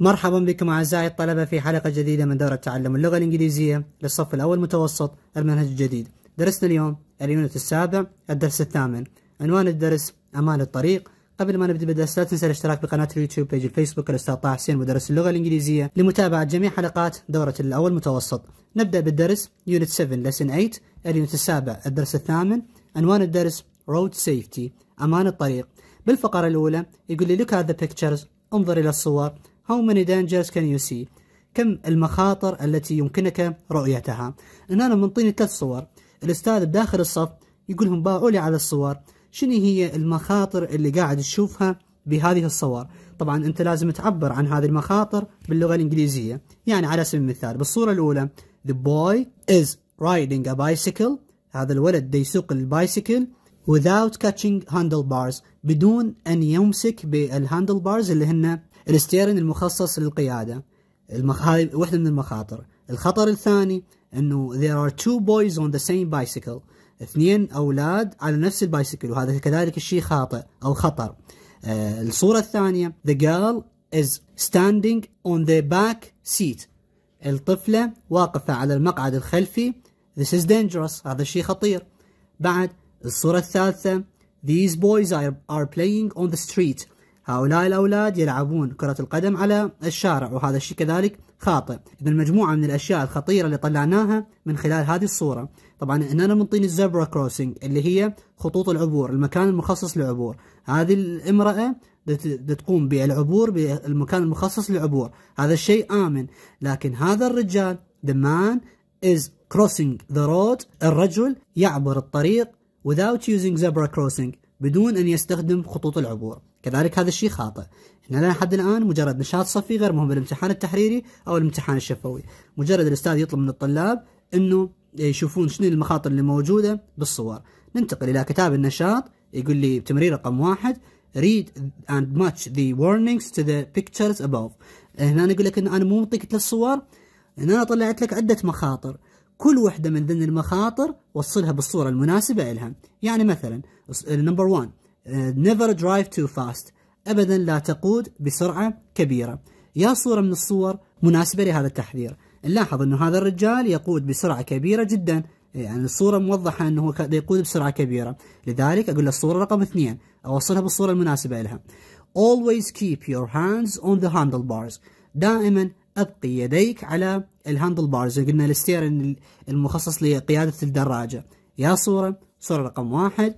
مرحبا بكم أعزائي الطلبة في حلقة جديدة من دورة تعلم اللغة الإنجليزية للصف الأول متوسط المنهج الجديد درسنا اليوم اليونت السابع الدرس الثامن عنوان الدرس أمان الطريق قبل ما نبدأ بالدرس لا تنسى الاشتراك بقناة اليوتيوب بيج الفيسبوك الأستاذ طه حسين مدرس اللغة الإنجليزية لمتابعة جميع حلقات دورة الأول متوسط نبدأ بالدرس يونت 7 لسن 8 اليونت السابع الدرس الثامن عنوان الدرس رود سيفتي أمان الطريق بالفقرة الأولى يقول لي لوك ات ذا بيكتشرز انظر إلى الصور How many dangers can you see? كم المخاطر التي يمكنك رؤيتها؟ ان انا منطيني ثلاث صور الأستاذ بداخل الصف يقول لهم باولي على الصور شنو هي المخاطر اللي قاعد تشوفها بهذه الصور طبعا أنت لازم تعبر عن هذه المخاطر باللغة الإنجليزية يعني على سبيل المثال بالصورة الأولى The boy is riding a bicycle هذا الولد دا يسوق البايسيكل without catching handlebars بدون أن يمسك بارز اللي هن الستيرن المخصص للقيادة المخ... هاي وحدة من المخاطر الخطر الثاني انه there are two boys on the same bicycle اثنين اولاد على نفس البايسكل وهذا كذلك الشيء خاطئ او خطر آه الصورة الثانية the girl is standing on the back seat الطفلة واقفة على المقعد الخلفي this is dangerous هذا الشيء خطير بعد الصورة الثالثة these boys are, are playing on the street هؤلاء الأولاد يلعبون كرة القدم على الشارع وهذا الشيء كذلك خاطئ إذا مجموعة من الأشياء الخطيرة اللي طلعناها من خلال هذه الصورة طبعا هنا منطين الزبرا كروسنج اللي هي خطوط العبور المكان المخصص للعبور هذه الامرأة تقوم بالعبور بالمكان المخصص للعبور هذا الشيء آمن لكن هذا الرجال the man is crossing the road الرجل يعبر الطريق without using zebra crossing بدون أن يستخدم خطوط العبور كذلك هذا الشيء خاطئ لنا لحد الآن مجرد نشاط صفي غير مهم بالامتحان التحريري أو الامتحان الشفوي مجرد الأستاذ يطلب من الطلاب أنه يشوفون شنو المخاطر اللي موجودة بالصور ننتقل إلى كتاب النشاط يقول لي بتمرين رقم واحد read and match the warnings to the pictures above هنا أنا أقول لك أن أنا مو معطيك للصور هنا أنا طلعت لك عدة مخاطر كل وحدة من ذن المخاطر وصلها بالصورة المناسبة لها يعني مثلا نمبر 1 آه، never drive too fast أبدا لا تقود بسرعة كبيرة يا صورة من الصور مناسبة لهذا التحذير نلاحظ أنه هذا الرجال يقود بسرعة كبيرة جدا آه، يعني الصورة موضحة أنه يقود بسرعة كبيرة لذلك أقول له الصورة رقم اثنين أوصلها بالصورة المناسبة لها Always keep your hands on the handlebars دائما أبقي يديك على الهاندل بارز قلنا الستير المخصص لقيادة الدراجة يا صورة صورة رقم واحد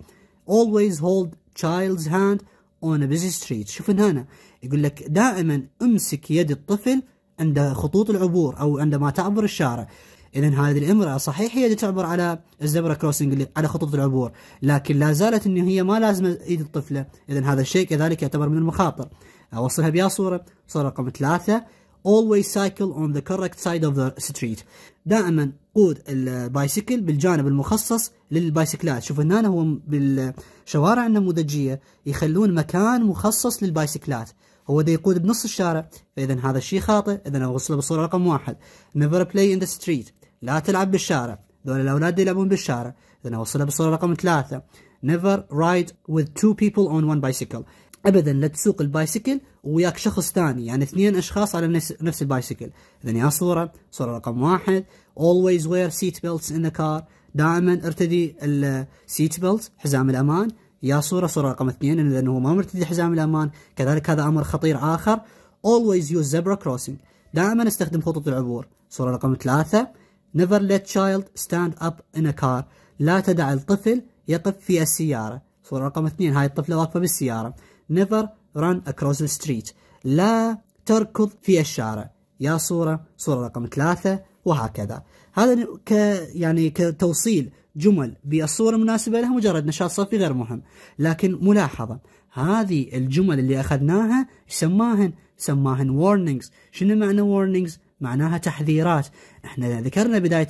Always hold child's hand on a busy street شوف هنا يقول لك دائما امسك يد الطفل عند خطوط العبور او عندما تعبر الشارع اذا هذه الامراه صحيح هي تعبر على الزبرا كروسنج على خطوط العبور لكن لا زالت انه هي ما لازمه ايد الطفله اذا هذا الشيء كذلك يعتبر من المخاطر اوصلها بيا صوره صوره رقم ثلاثه always cycle on the correct side of the street دائما قود البايسكل بالجانب المخصص للبايسكلات شوف هنا هو بالشوارع النموذجية يخلون مكان مخصص للبايسكلات هو ده يقود بنص الشارع فإذا هذا الشيء خاطئ إذا أوصله بالصورة رقم واحد never play in the street لا تلعب بالشارع دول الأولاد يلعبون بالشارع إذا أوصله بالصورة رقم ثلاثة never ride with two people on one bicycle ابدا لا تسوق البايسكل وياك شخص ثاني يعني اثنين اشخاص على نفس نفس البايسكل اذا يا صوره صوره رقم واحد اولويز وير سيت بيلتس ان كار دائما ارتدي السيت بيلتس حزام الامان يا صوره صوره رقم اثنين اذا هو ما مرتدي حزام الامان كذلك هذا امر خطير اخر اولويز يوز زبرا كروسنج دائما استخدم خطوط العبور صوره رقم ثلاثه نيفر ليت تشايلد ستاند اب ان كار لا تدع الطفل يقف في السياره صوره رقم اثنين هاي الطفله واقفه بالسياره never run across the street لا تركض في الشارع يا صورة صورة رقم ثلاثة وهكذا هذا ك يعني كتوصيل جمل بالصورة المناسبة لها مجرد نشاط صفي غير مهم لكن ملاحظة هذه الجمل اللي أخذناها سماهن سماهن warnings شنو معنى warnings معناها تحذيرات احنا ذكرنا بداية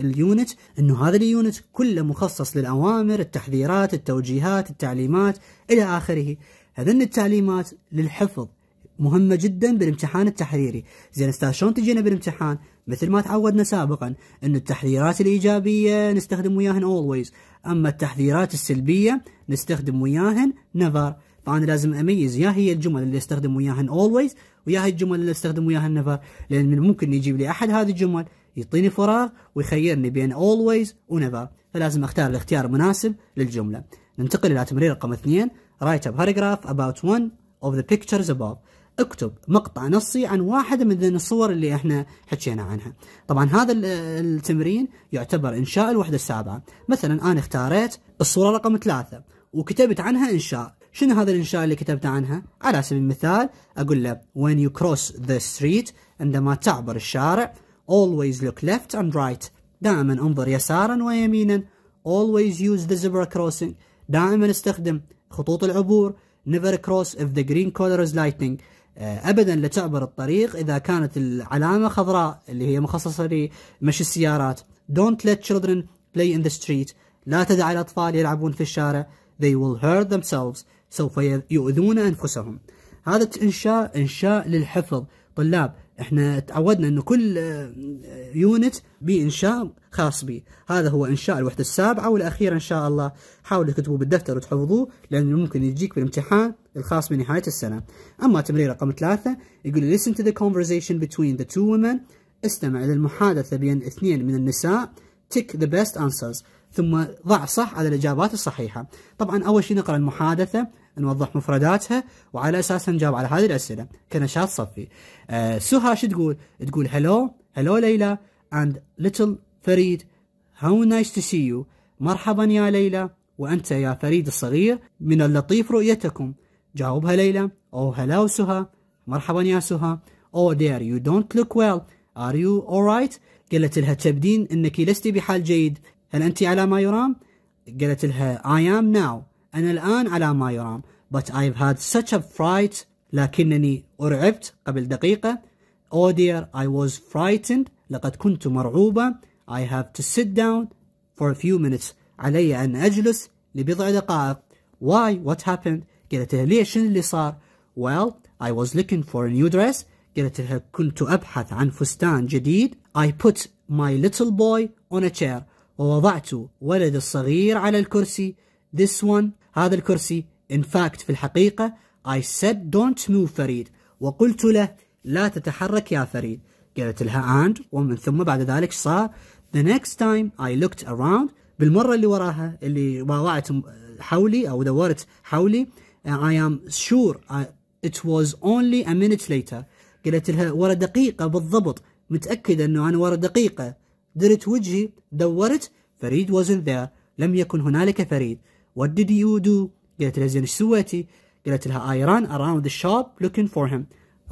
اليونت انه هذا اليونت كله مخصص للأوامر التحذيرات التوجيهات التعليمات إلى آخره هذن التعليمات للحفظ مهمة جدا بالامتحان التحريري زين استاذ شلون تجينا بالامتحان مثل ما تعودنا سابقا ان التحذيرات الايجابيه نستخدم وياهن اولويز اما التحذيرات السلبيه نستخدم وياهن نفر فانا لازم اميز يا هي الجمل اللي استخدم وياهن اولويز هاي الجمل اللي استخدم وياها النفر لان من ممكن يجيب لي احد هذه الجمل يعطيني فراغ ويخيرني بين اولويز ونفر فلازم اختار الاختيار المناسب للجمله ننتقل الى تمرين رقم اثنين write a paragraph about one of the pictures above اكتب مقطع نصي عن واحدة من الصور اللي احنا حكينا عنها طبعا هذا التمرين يعتبر انشاء الوحدة السابعة مثلا انا اختاريت الصورة رقم ثلاثة وكتبت عنها انشاء شنو هذا الإنشاء اللي كتبت عنها على سبيل المثال أقول له when you cross the street عندما تعبر الشارع always look left and right دائما انظر يسارا ويمينا always use the zebra crossing دائما استخدم خطوط العبور never cross if the green color is lightning آه، ابدا لا تعبر الطريق اذا كانت العلامه خضراء اللي هي مخصصه لمشي السيارات don't let children play in the street لا تدع الاطفال يلعبون في الشارع they will hurt themselves سوف يؤذون أنفسهم هذا إنشاء إنشاء للحفظ طلاب احنا تعودنا انه كل آه، يونت بانشاء خاص به هذا هو انشاء الوحده السابعه والاخيره ان شاء الله حاولوا تكتبوه بالدفتر وتحفظوه لانه ممكن يجيك بالامتحان الخاص بنهايه السنه اما تمرين رقم ثلاثة يقول لي listen to the conversation between the two women استمع للمحادثه بين اثنين من النساء tick the best answers ثم ضع صح على الإجابات الصحيحة طبعا أول شيء نقرأ المحادثة نوضح مفرداتها وعلى أساسها نجاوب على هذه الأسئلة كنشاط صفي أه سهى شو تقول تقول هلو هلو ليلى and little فريد how nice to see you مرحبا يا ليلى وأنت يا فريد الصغير من اللطيف رؤيتكم جاوبها ليلى أو oh، هلاو سهى مرحبا يا سهى Oh there you don't look well are you alright قالت لها تبدين أنك لست بحال جيد هل أنت على ما يرام؟ قالت لها I am now أنا الآن على ما يرام but I've had such a fright لكنني أرعبت قبل دقيقة Oh dear I was frightened لقد كنت مرعوبة I have to sit down for a few minutes علي أن أجلس لبضع دقائق Why? What happened? قالت لها ليش اللي صار؟ Well I was looking for a new dress قالت لها كنت أبحث عن فستان جديد I put my little boy on a chair ووضعت ولد الصغير على الكرسي this one هذا الكرسي in fact في الحقيقة I said don't move فريد وقلت له لا تتحرك يا فريد قالت لها and ومن ثم بعد ذلك صار the next time I looked around بالمرة اللي وراها اللي وضعت حولي أو دورت حولي I am sure I, it was only a minute later قالت لها ورا دقيقة بالضبط متأكدة أنه أنا ورا دقيقة درت وجهي دورت فريد wasn't there لم يكن هنالك فريد what did you do قالت لها زين ايش سويتي قالت لها I ran around the shop looking for him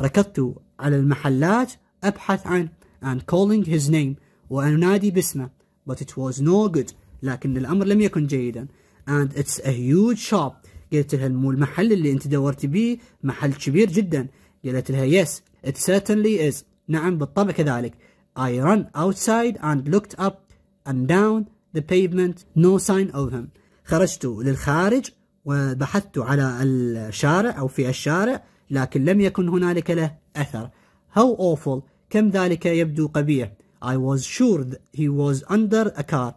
ركضت على المحلات أبحث عنه and calling his name وأنادي باسمه but it was no good لكن الأمر لم يكن جيدا and it's a huge shop قالت لها المحل اللي أنت دورتي بيه محل كبير جدا قالت لها yes it certainly is نعم بالطبع كذلك I ran outside and looked up and down the pavement no sign of him خرجت للخارج وبحثت على الشارع أو في الشارع لكن لم يكن هنالك له أثر How awful كم ذلك يبدو قبيح I was sure he was under a car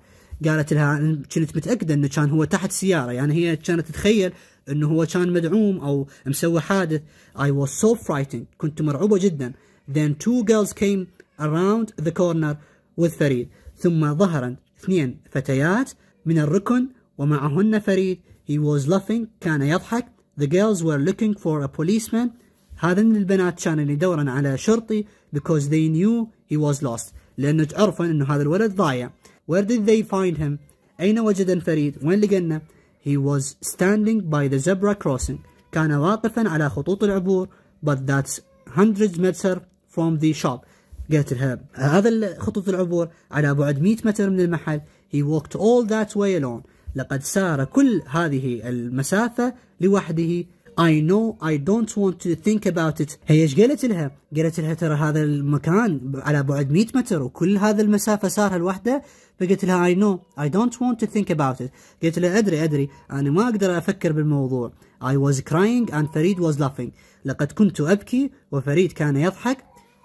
قالت لها كنت متأكدة أنه كان هو تحت سيارة يعني هي كانت تتخيل أنه هو كان مدعوم أو مسوي حادث I was so frightened كنت مرعوبة جدا Then two girls came around the corner with فريد ثم ظهرن اثنين فتيات من الركن ومعهن فريد he was laughing كان يضحك the girls were looking for a policeman هذا البنات كانوا يدورن على شرطي because they knew he was lost لأنه تعرفن أنه هذا الولد ضايع where did they find him أين وجدن فريد وين لقينا he was standing by the zebra crossing كان واقفا على خطوط العبور but that's hundreds meters from the shop قالت لها هذا خطوط العبور على بعد 100 متر من المحل he walked all that way alone لقد سار كل هذه المسافة لوحده I know I don't want to think about it هي ايش قالت لها؟ قالت لها ترى هذا المكان على بعد 100 متر وكل هذا المسافة سارها لوحده فقلت لها I know I don't want to think about it قلت لها أدري أدري أنا ما أقدر أفكر بالموضوع I was crying and Farid was laughing لقد كنت أبكي وفريد كان يضحك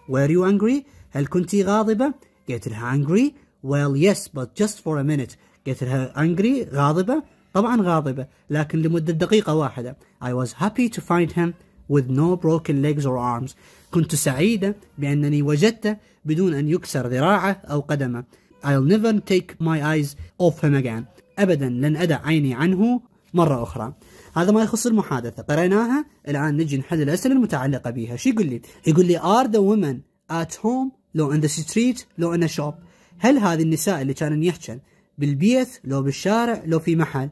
Were you angry? هل كنت غاضبة؟ قالت لها angry well yes but just for a minute قالت لها angry غاضبة طبعا غاضبة لكن لمدة دقيقة واحدة I was happy to find him with no broken legs or arms كنت سعيدة بأنني وجدته بدون أن يكسر ذراعه أو قدمه I'll never take my eyes off him again أبدا لن أدع عيني عنه مرة أخرى هذا ما يخص المحادثة قريناها الآن نجي نحل الأسئلة المتعلقة بها شو يقول لي يقول لي are the women at home لو in the street لو in a shop هل هذه النساء اللي كانوا يحجن بالبيت لو بالشارع لو في محل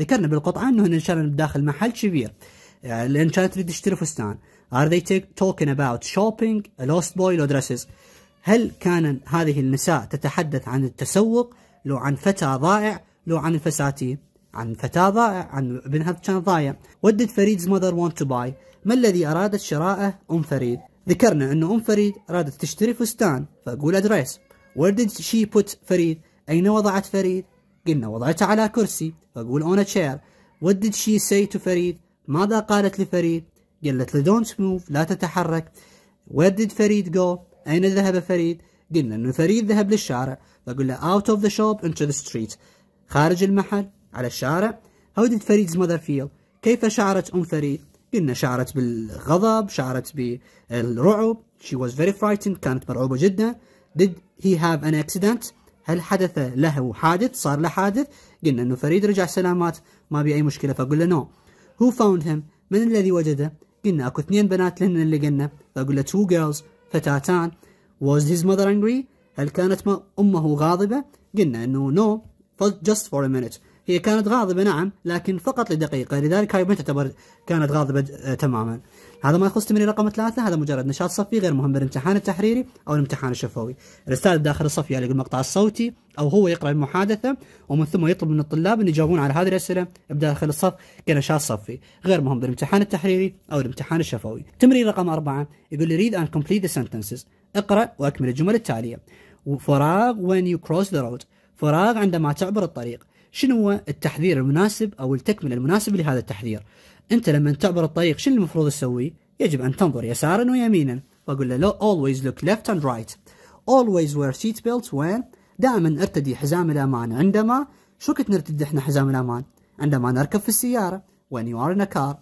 ذكرنا بالقطعة انه هن كانن بداخل محل كبير يعني لان كانت تريد تشتري فستان are they take, talking about shopping a lost boy لو dresses هل كان هذه النساء تتحدث عن التسوق لو عن فتى ضائع لو عن الفساتين عن فتاة ضائع عن ابنها كان ضايع ودد فريد's mother want to buy ما الذي أرادت شراءه أم فريد ذكرنا ان أم فريد أرادت تشتري فستان فأقول أدريس where did she put فريد أين وضعت فريد قلنا وضعتها على كرسي فأقول on a chair what did she say to فريد ماذا قالت لفريد قالت له don't move لا تتحرك where did فريد go أين ذهب فريد قلنا أنه فريد ذهب للشارع فأقول له out of the shop into the street خارج المحل على الشارع How did Farid's mother feel كيف شعرت أم فريد قلنا شعرت بالغضب شعرت بالرعب She was very frightened كانت مرعوبة جدا Did he have an accident هل حدث له حادث صار له حادث قلنا أنه فريد رجع سلامات ما بي أي مشكلة فاقول نو no Who found him من الذي وجده قلنا أكو اثنين بنات لهن اللي قلنا فاقول له two girls فتاتان Was his mother angry هل كانت أمه غاضبة قلنا أنه no just for a minute هي كانت غاضبة نعم لكن فقط لدقيقة لذلك هاي ما تعتبر كانت غاضبة آه، تماما هذا ما يخص تمرين رقم ثلاثة هذا مجرد نشاط صفي غير مهم بالامتحان التحريري أو الامتحان الشفوي الأستاذ داخل الصف يعلق المقطع الصوتي أو هو يقرأ المحادثة ومن ثم يطلب من الطلاب أن يجاوبون على هذه الأسئلة بداخل الصف كنشاط صفي غير مهم بالامتحان التحريري أو الامتحان الشفوي تمرين رقم أربعة يقول لي read and complete the sentences اقرأ وأكمل الجمل التالية فراغ when you cross the road فراغ عندما تعبر الطريق شنو هو التحذير المناسب او التكمله المناسبه لهذا التحذير انت لما تعبر الطريق شنو المفروض تسوي يجب ان تنظر يسارا ويمينا واقول له always look left and right always wear seat belts when دائما ارتدي حزام الامان عندما شو كنت نرتدي احنا حزام الامان عندما نركب في السياره when you are in a car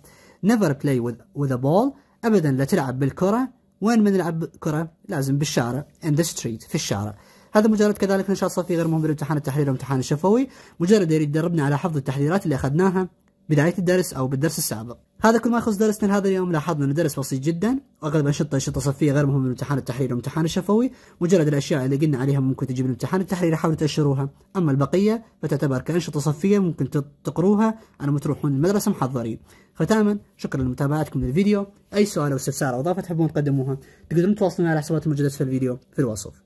never play with with a ball ابدا لا تلعب بالكره وين ما نلعب كره لازم بالشارع in the street في الشارع هذا مجرد كذلك نشاط صفي غير مهم بالامتحان التحرير والامتحان الشفوي مجرد يريد يدربنا على حفظ التحذيرات اللي اخذناها بداية الدرس أو بالدرس السابق هذا كل ما يخص درسنا لهذا اليوم لاحظنا أن الدرس بسيط جدا وأغلب أنشطة أنشطة صفية غير مهمة الامتحان التحرير والامتحان الشفوي مجرد الأشياء اللي قلنا عليها ممكن تجيب الامتحان التحريري حاولوا تأشروها أما البقية فتعتبر كأنشطة صفية ممكن تقروها أنا تروحون المدرسة محضرين ختاما شكرا لمتابعتكم للفيديو أي سؤال أو استفسار أو إضافة تحبون تقدموها تقدرون تواصلون على حسابات الموجودة في الفيديو في الوصف